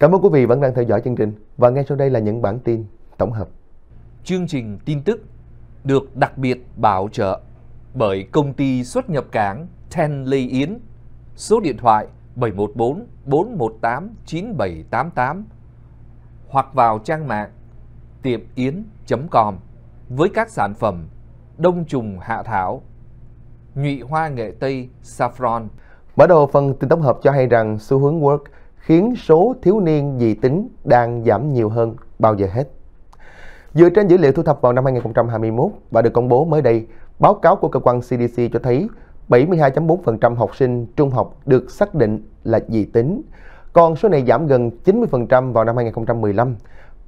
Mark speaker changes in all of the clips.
Speaker 1: Cảm ơn quý vị vẫn đang theo dõi chương trình và ngay sau đây là những bản tin tổng hợp. Chương trình tin tức được đặc biệt bảo trợ bởi công ty xuất nhập cảng Ten Lê Yến, số điện thoại 714 418 9788 hoặc vào trang mạng tiệm yến.com với các sản phẩm đông trùng hạ thảo, nhụy hoa nghệ Tây, saffron. Mở đầu phần tin tổng hợp cho hay rằng xu hướng work khiến số thiếu niên dị tính đang giảm nhiều hơn bao giờ hết. Dựa trên dữ liệu thu thập vào năm 2021 và được công bố mới đây, báo cáo của cơ quan CDC cho thấy 72.4% học sinh trung học được xác định là dị tính, còn số này giảm gần 90% vào năm 2015.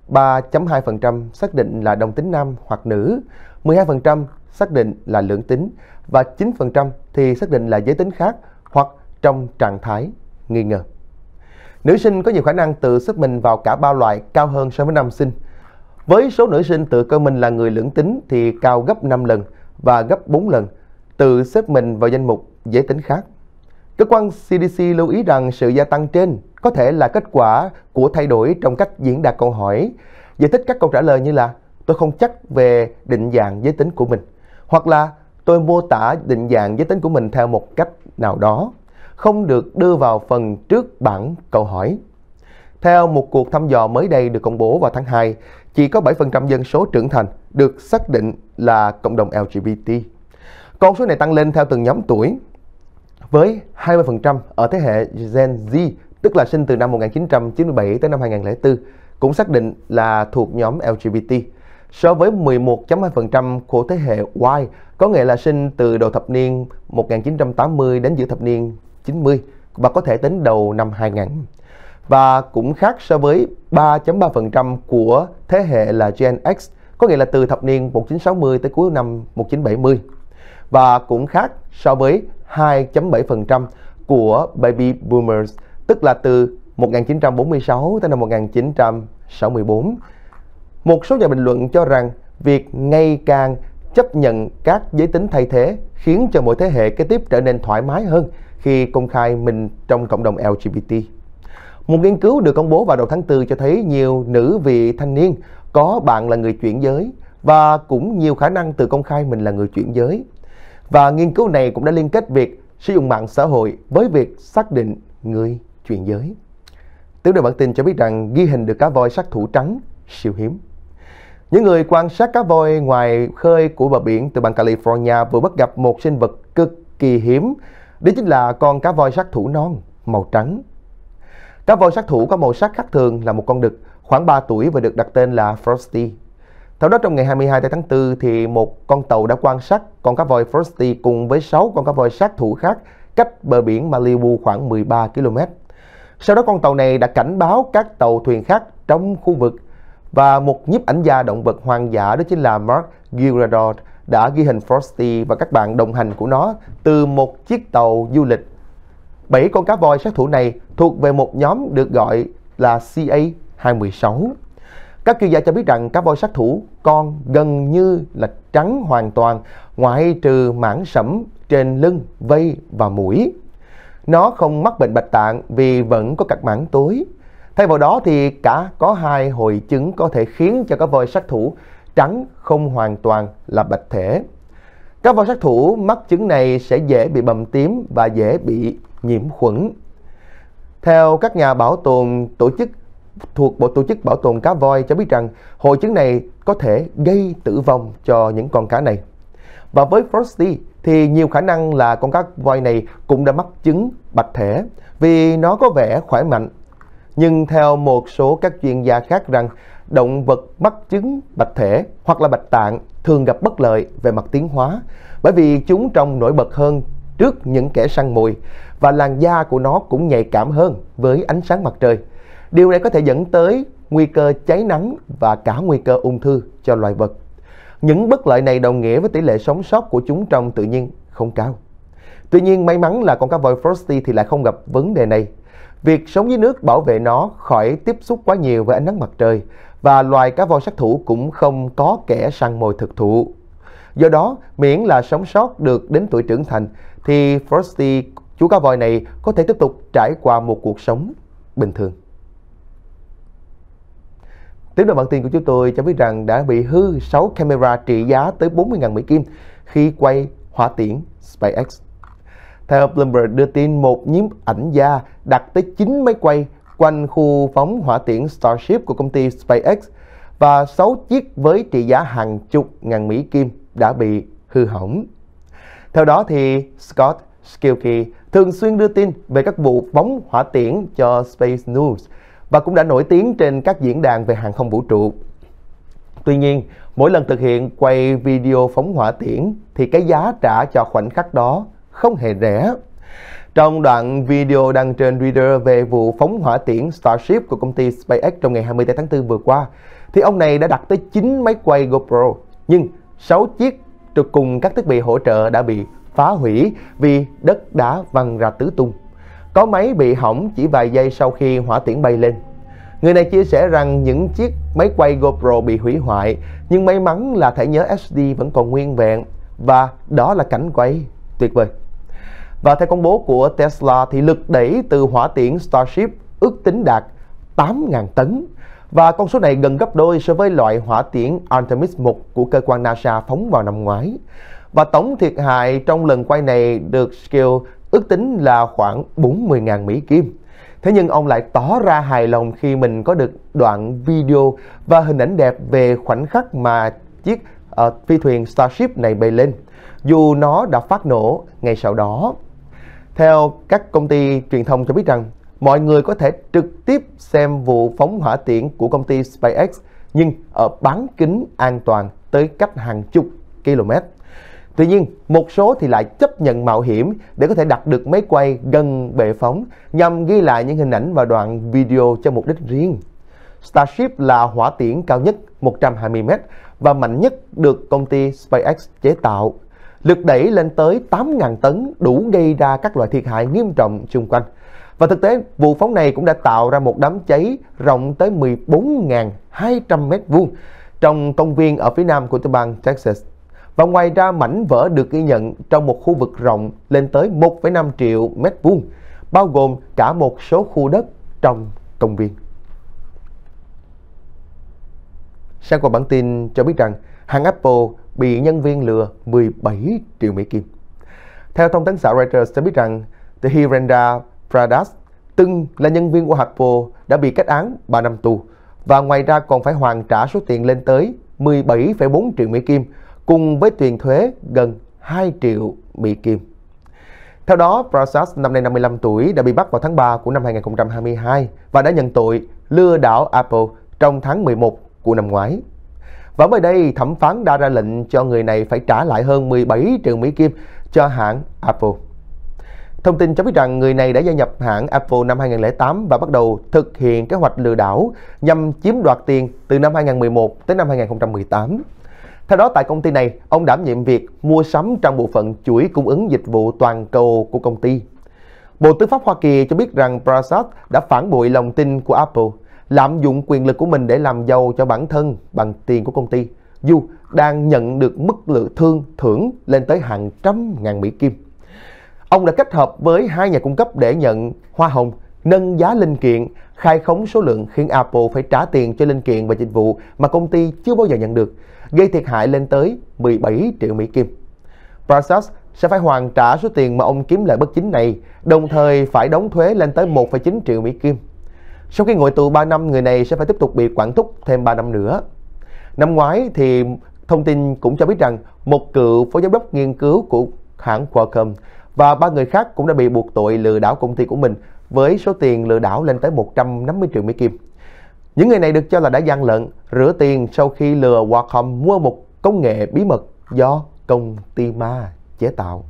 Speaker 1: 3.2% xác định là đồng tính nam hoặc nữ, 12% xác định là lưỡng tính và 9% thì xác định là giới tính khác hoặc trong trạng thái nghi ngờ. Nữ sinh có nhiều khả năng tự xếp mình vào cả ba loại cao hơn so với nam sinh. Với số nữ sinh tự cơ mình là người lưỡng tính thì cao gấp 5 lần và gấp 4 lần, tự xếp mình vào danh mục giới tính khác. Cơ quan CDC lưu ý rằng sự gia tăng trên có thể là kết quả của thay đổi trong cách diễn đạt câu hỏi, giải thích các câu trả lời như là tôi không chắc về định dạng giới tính của mình, hoặc là tôi mô tả định dạng giới tính của mình theo một cách nào đó không được đưa vào phần trước bảng câu hỏi. Theo một cuộc thăm dò mới đây được công bố vào tháng 2, chỉ có 7% dân số trưởng thành được xác định là cộng đồng LGBT. Con số này tăng lên theo từng nhóm tuổi, với 20% ở thế hệ Gen Z, tức là sinh từ năm 1997 tới năm 2004, cũng xác định là thuộc nhóm LGBT. So với 11.2% của thế hệ Y, có nghĩa là sinh từ đầu thập niên 1980 đến giữa thập niên 90 và có thể tính đầu năm 2000 và cũng khác so với 3.3% của thế hệ là Gen X, có nghĩa là từ thập niên 1960 tới cuối năm 1970 và cũng khác so với 2.7% của baby boomers, tức là từ 1946 tới năm 1964. Một số nhà bình luận cho rằng việc ngày càng chấp nhận các giới tính thay thế khiến cho mỗi thế hệ kế tiếp trở nên thoải mái hơn khi công khai mình trong cộng đồng LGBT. Một nghiên cứu được công bố vào đầu tháng 4 cho thấy nhiều nữ vị thanh niên có bạn là người chuyển giới và cũng nhiều khả năng tự công khai mình là người chuyển giới. Và nghiên cứu này cũng đã liên kết việc sử dụng mạng xã hội với việc xác định người chuyển giới. Tiểu đề bản tin cho biết rằng ghi hình được cá voi sát thủ trắng siêu hiếm. Những người quan sát cá voi ngoài khơi của bờ biển từ bang California vừa bắt gặp một sinh vật cực kỳ hiếm đó chính là con cá voi sát thủ non, màu trắng. Cá voi sát thủ có màu sắc khác thường là một con đực, khoảng 3 tuổi và được đặt tên là Frosty. Theo đó trong ngày 22 tháng 4 thì một con tàu đã quan sát con cá voi Frosty cùng với 6 con cá voi sát thủ khác cách bờ biển Malibu khoảng 13 km. Sau đó con tàu này đã cảnh báo các tàu thuyền khác trong khu vực và một nhiếp ảnh gia động vật hoang dã đó chính là Mark Girardot đã ghi hình Frosty và các bạn đồng hành của nó từ một chiếc tàu du lịch. Bảy con cá voi sát thủ này thuộc về một nhóm được gọi là CA-26. Các chuyên gia cho biết rằng cá voi sát thủ con gần như là trắng hoàn toàn, ngoại trừ mảng sẫm trên lưng, vây và mũi. Nó không mắc bệnh bạch tạng vì vẫn có các mảng tối. Thay vào đó thì cả có hai hội chứng có thể khiến cho cá voi sát thủ trắng không hoàn toàn là bạch thể. Các voi sát thủ mắc chứng này sẽ dễ bị bầm tím và dễ bị nhiễm khuẩn. Theo các nhà bảo tồn tổ chức thuộc Bộ Tổ chức Bảo tồn Cá voi cho biết rằng hội chứng này có thể gây tử vong cho những con cá này. Và với Frosty thì nhiều khả năng là con cá voi này cũng đã mắc chứng bạch thể vì nó có vẻ khỏe mạnh. Nhưng theo một số các chuyên gia khác rằng động vật mắc chứng bạch thể hoặc là bạch tạng thường gặp bất lợi về mặt tiến hóa bởi vì chúng trông nổi bật hơn trước những kẻ săn mồi và làn da của nó cũng nhạy cảm hơn với ánh sáng mặt trời. Điều này có thể dẫn tới nguy cơ cháy nắng và cả nguy cơ ung thư cho loài vật. Những bất lợi này đồng nghĩa với tỷ lệ sống sót của chúng trong tự nhiên không cao. Tuy nhiên may mắn là con cá voi Frosty thì lại không gặp vấn đề này. Việc sống dưới nước bảo vệ nó khỏi tiếp xúc quá nhiều với ánh nắng mặt trời và loài cá voi sát thủ cũng không có kẻ săn mồi thực thụ. Do đó, miễn là sống sót được đến tuổi trưởng thành thì Frosty chú cá voi này có thể tiếp tục trải qua một cuộc sống bình thường. Tiếp đến bản tin của chúng tôi cho biết rằng đã bị hư 6 camera trị giá tới 40.000 Mỹ Kim khi quay hỏa tiễn SpaceX. Theo Bloomberg đưa tin một nhiếp ảnh gia đặt tới 9 máy quay quanh khu phóng hỏa tiễn Starship của công ty SpaceX và 6 chiếc với trị giá hàng chục ngàn Mỹ Kim đã bị hư hỏng. Theo đó thì Scott Skilkey thường xuyên đưa tin về các vụ phóng hỏa tiễn cho Space News và cũng đã nổi tiếng trên các diễn đàn về hàng không vũ trụ. Tuy nhiên, mỗi lần thực hiện quay video phóng hỏa tiễn thì cái giá trả cho khoảnh khắc đó không hề rẻ. Trong đoạn video đăng trên Twitter về vụ phóng hỏa tiễn Starship của công ty SpaceX trong ngày 20 tháng 4 vừa qua, thì ông này đã đặt tới 9 máy quay GoPro, nhưng 6 chiếc cùng các thiết bị hỗ trợ đã bị phá hủy vì đất đá văng ra tứ tung. Có máy bị hỏng chỉ vài giây sau khi hỏa tiễn bay lên. Người này chia sẻ rằng những chiếc máy quay GoPro bị hủy hoại, nhưng may mắn là thẻ nhớ SD vẫn còn nguyên vẹn và đó là cảnh quay tuyệt vời. Và theo công bố của Tesla thì lực đẩy từ hỏa tiễn Starship ước tính đạt 8.000 tấn và con số này gần gấp đôi so với loại hỏa tiễn Artemis 1 của cơ quan NASA phóng vào năm ngoái. Và tổng thiệt hại trong lần quay này được scale ước tính là khoảng 40.000 Mỹ Kim. Thế nhưng ông lại tỏ ra hài lòng khi mình có được đoạn video và hình ảnh đẹp về khoảnh khắc mà chiếc uh, phi thuyền Starship này bay lên, dù nó đã phát nổ ngay sau đó. Theo các công ty truyền thông cho biết rằng, mọi người có thể trực tiếp xem vụ phóng hỏa tiễn của công ty SpaceX nhưng ở bán kính an toàn tới cách hàng chục km. Tuy nhiên, một số thì lại chấp nhận mạo hiểm để có thể đặt được máy quay gần bệ phóng nhằm ghi lại những hình ảnh và đoạn video cho mục đích riêng. Starship là hỏa tiễn cao nhất 120m và mạnh nhất được công ty SpaceX chế tạo lực đẩy lên tới 8.000 tấn đủ gây ra các loại thiệt hại nghiêm trọng xung quanh. Và thực tế, vụ phóng này cũng đã tạo ra một đám cháy rộng tới 14.200 m2 trong công viên ở phía nam của tiểu bang Texas. Và ngoài ra, mảnh vỡ được ghi nhận trong một khu vực rộng lên tới 1,5 triệu mét vuông, bao gồm cả một số khu đất trong công viên. Sang qua bản tin cho biết rằng, hãng Apple bị nhân viên lừa 17 triệu Mỹ Kim. Theo thông tấn xã Reuters cho biết rằng the Hirenda Pradas từng là nhân viên của Apple đã bị kết án 3 năm tù và ngoài ra còn phải hoàn trả số tiền lên tới 17,4 triệu Mỹ Kim cùng với tiền thuế gần 2 triệu Mỹ Kim. Theo đó, Prasad năm nay 55 tuổi đã bị bắt vào tháng 3 của năm 2022 và đã nhận tội lừa đảo Apple trong tháng 11 của năm ngoái. Và mới đây, thẩm phán đã ra lệnh cho người này phải trả lại hơn 17 triệu Mỹ Kim cho hãng Apple. Thông tin cho biết rằng người này đã gia nhập hãng Apple năm 2008 và bắt đầu thực hiện kế hoạch lừa đảo nhằm chiếm đoạt tiền từ năm 2011 tới năm 2018. Theo đó, tại công ty này, ông đảm nhiệm việc mua sắm trong bộ phận chuỗi cung ứng dịch vụ toàn cầu của công ty. Bộ Tư pháp Hoa Kỳ cho biết rằng Prasad đã phản bội lòng tin của Apple lạm dụng quyền lực của mình để làm giàu cho bản thân bằng tiền của công ty. Du đang nhận được mức lựa thương thưởng lên tới hàng trăm ngàn Mỹ Kim. Ông đã kết hợp với hai nhà cung cấp để nhận hoa hồng, nâng giá linh kiện, khai khống số lượng khiến Apple phải trả tiền cho linh kiện và dịch vụ mà công ty chưa bao giờ nhận được, gây thiệt hại lên tới 17 triệu Mỹ Kim. Prasas sẽ phải hoàn trả số tiền mà ông kiếm lợi bất chính này, đồng thời phải đóng thuế lên tới 1,9 triệu Mỹ Kim sau khi ngồi tù 3 năm, người này sẽ phải tiếp tục bị quản thúc thêm 3 năm nữa. Năm ngoái thì thông tin cũng cho biết rằng một cựu phó giám đốc nghiên cứu của hãng Qualcomm và ba người khác cũng đã bị buộc tội lừa đảo công ty của mình với số tiền lừa đảo lên tới 150 triệu Mỹ Kim. Những người này được cho là đã gian lận, rửa tiền sau khi lừa Qualcomm mua một công nghệ bí mật do công ty ma chế tạo.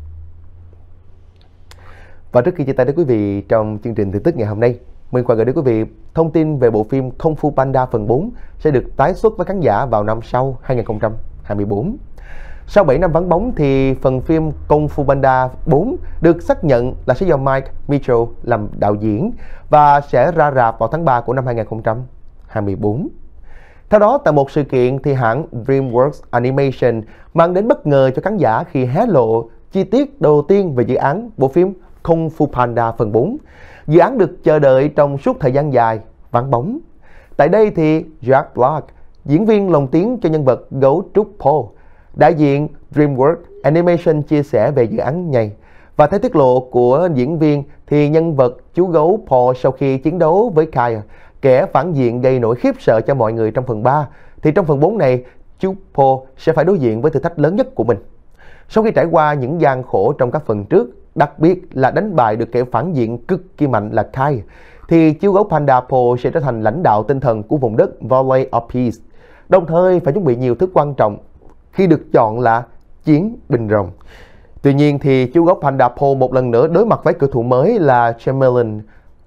Speaker 1: Và trước khi chia tay đến quý vị trong chương trình tin tức ngày hôm nay, mình Khoa gửi đến quý vị thông tin về bộ phim Kung Fu Panda phần 4 sẽ được tái xuất với khán giả vào năm sau 2024. Sau 7 năm vắng bóng thì phần phim Kung Fu Panda 4 được xác nhận là sẽ do Mike Mitchell làm đạo diễn và sẽ ra rạp vào tháng 3 của năm 2024. Theo đó, tại một sự kiện thì hãng DreamWorks Animation mang đến bất ngờ cho khán giả khi hé lộ chi tiết đầu tiên về dự án bộ phim Kung Fu Panda phần 4. Dự án được chờ đợi trong suốt thời gian dài, vắng bóng. Tại đây thì Jack Black, diễn viên lồng tiếng cho nhân vật gấu trúc Po đại diện DreamWorks Animation chia sẻ về dự án này. Và theo tiết lộ của diễn viên thì nhân vật chú gấu Po sau khi chiến đấu với Kyle, kẻ phản diện gây nỗi khiếp sợ cho mọi người trong phần 3, thì trong phần 4 này, chú Po sẽ phải đối diện với thử thách lớn nhất của mình. Sau khi trải qua những gian khổ trong các phần trước, đặc biệt là đánh bại được kẻ phản diện cực kỳ mạnh là Kai, thì chiêu gấu Panda Po sẽ trở thành lãnh đạo tinh thần của vùng đất Valley of Peace, đồng thời phải chuẩn bị nhiều thứ quan trọng khi được chọn là chiến bình rồng. Tuy nhiên thì chú gốc Panda Po một lần nữa đối mặt với cử thủ mới là Chamberlain,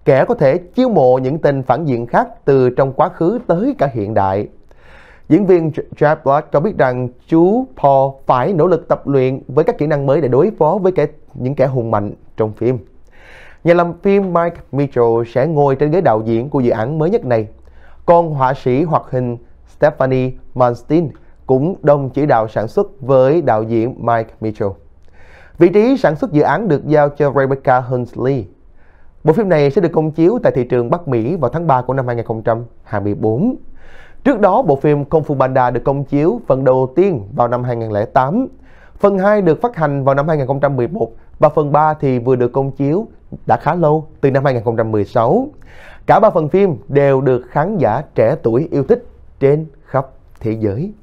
Speaker 1: kẻ có thể chiêu mộ những tên phản diện khác từ trong quá khứ tới cả hiện đại. Diễn viên Jack Black cho biết rằng chú Paul phải nỗ lực tập luyện với các kỹ năng mới để đối phó với kẻ, những kẻ hùng mạnh trong phim. Nhà làm phim Mike Mitchell sẽ ngồi trên ghế đạo diễn của dự án mới nhất này. Còn họa sĩ hoạt hình Stephanie Manstein cũng đồng chỉ đạo sản xuất với đạo diễn Mike Mitchell. Vị trí sản xuất dự án được giao cho Rebecca Hunsley. Bộ phim này sẽ được công chiếu tại thị trường Bắc Mỹ vào tháng 3 của năm 2024. Trước đó, bộ phim Kung Fu Panda được công chiếu phần đầu tiên vào năm 2008, phần 2 được phát hành vào năm 2011 và phần 3 thì vừa được công chiếu đã khá lâu, từ năm 2016. Cả ba phần phim đều được khán giả trẻ tuổi yêu thích trên khắp thế giới.